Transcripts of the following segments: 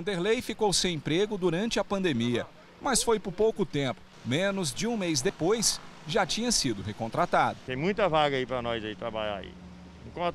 Vanderlei ficou sem emprego durante a pandemia, mas foi por pouco tempo. Menos de um mês depois, já tinha sido recontratado. Tem muita vaga aí para nós aí trabalhar aí.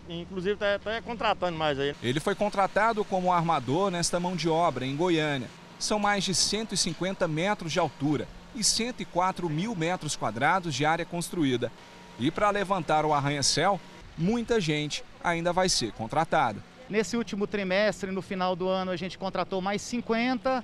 Inclusive está tá contratando mais aí. Ele foi contratado como armador nesta mão de obra em Goiânia. São mais de 150 metros de altura e 104 mil metros quadrados de área construída. E para levantar o arranha-céu, muita gente ainda vai ser contratada. Nesse último trimestre, no final do ano, a gente contratou mais 50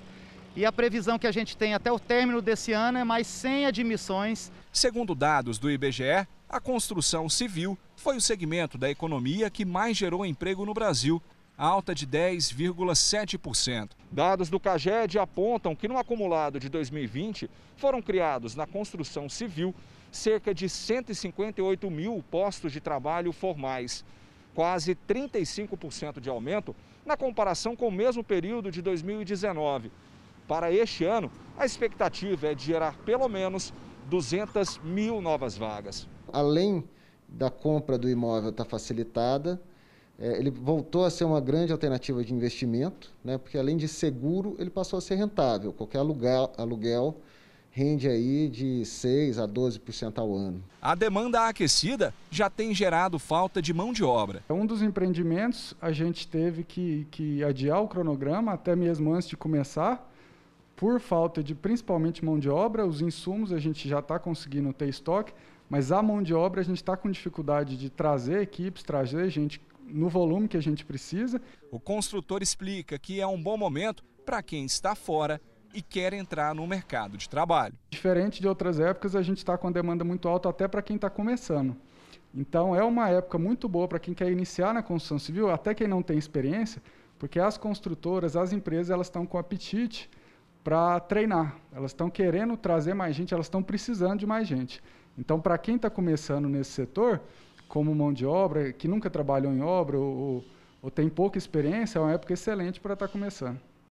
e a previsão que a gente tem até o término desse ano é mais 100 admissões. Segundo dados do IBGE, a construção civil foi o segmento da economia que mais gerou emprego no Brasil, alta de 10,7%. Dados do CAGED apontam que no acumulado de 2020 foram criados na construção civil cerca de 158 mil postos de trabalho formais quase 35% de aumento na comparação com o mesmo período de 2019. Para este ano, a expectativa é de gerar pelo menos 200 mil novas vagas. Além da compra do imóvel estar tá facilitada, é, ele voltou a ser uma grande alternativa de investimento, né, porque além de seguro, ele passou a ser rentável. Qualquer aluguel, aluguel rende aí de 6 a 12% ao ano. A demanda aquecida já tem gerado falta de mão de obra. Um dos empreendimentos a gente teve que, que adiar o cronograma até mesmo antes de começar, por falta de principalmente mão de obra, os insumos a gente já está conseguindo ter estoque, mas a mão de obra a gente está com dificuldade de trazer equipes, trazer gente no volume que a gente precisa. O construtor explica que é um bom momento para quem está fora e quer entrar no mercado de trabalho. Diferente de outras épocas, a gente está com a demanda muito alta até para quem está começando. Então é uma época muito boa para quem quer iniciar na construção civil, até quem não tem experiência, porque as construtoras, as empresas, elas estão com apetite para treinar. Elas estão querendo trazer mais gente, elas estão precisando de mais gente. Então, para quem está começando nesse setor, como mão de obra, que nunca trabalhou em obra ou, ou, ou tem pouca experiência, é uma época excelente para estar tá começando.